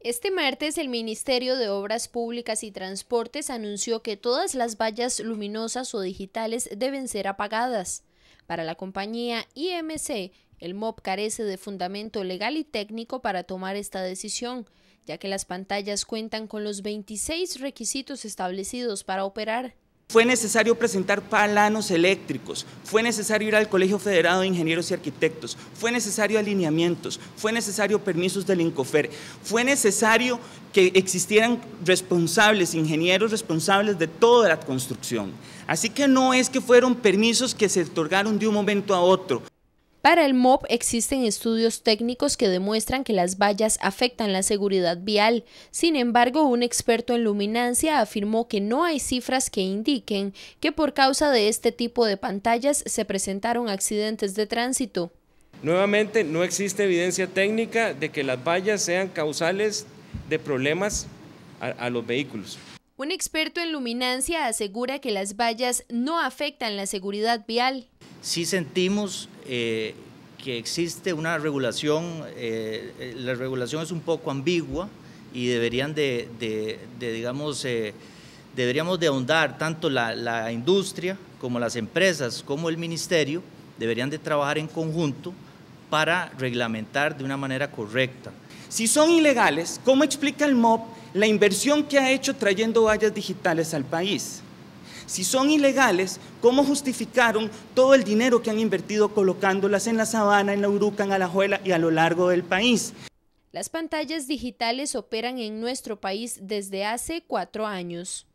Este martes el Ministerio de Obras Públicas y Transportes anunció que todas las vallas luminosas o digitales deben ser apagadas. Para la compañía IMC, el MOP carece de fundamento legal y técnico para tomar esta decisión, ya que las pantallas cuentan con los 26 requisitos establecidos para operar. Fue necesario presentar planos eléctricos, fue necesario ir al Colegio Federado de Ingenieros y Arquitectos, fue necesario alineamientos, fue necesario permisos del INCOFER, fue necesario que existieran responsables, ingenieros responsables de toda la construcción. Así que no es que fueron permisos que se otorgaron de un momento a otro. Para el MOP existen estudios técnicos que demuestran que las vallas afectan la seguridad vial. Sin embargo, un experto en luminancia afirmó que no hay cifras que indiquen que por causa de este tipo de pantallas se presentaron accidentes de tránsito. Nuevamente, no existe evidencia técnica de que las vallas sean causales de problemas a, los vehículos. Un experto en luminancia asegura que las vallas no afectan la seguridad vial. Sí sentimos eh, que existe una regulación, eh, eh, la regulación es un poco ambigua y deberían de, digamos, deberíamos de ahondar tanto la, la, industria como las empresas, como el ministerio, deberían de trabajar en conjunto para reglamentar de una manera correcta. Si son ilegales, ¿cómo explica el MOB la inversión que ha hecho trayendo vallas digitales al país? Si son ilegales, ¿cómo justificaron todo el dinero que han invertido colocándolas en la sabana, en la Uruca, en Alajuela y a lo largo del país? Las pantallas digitales operan en nuestro país desde hace cuatro años.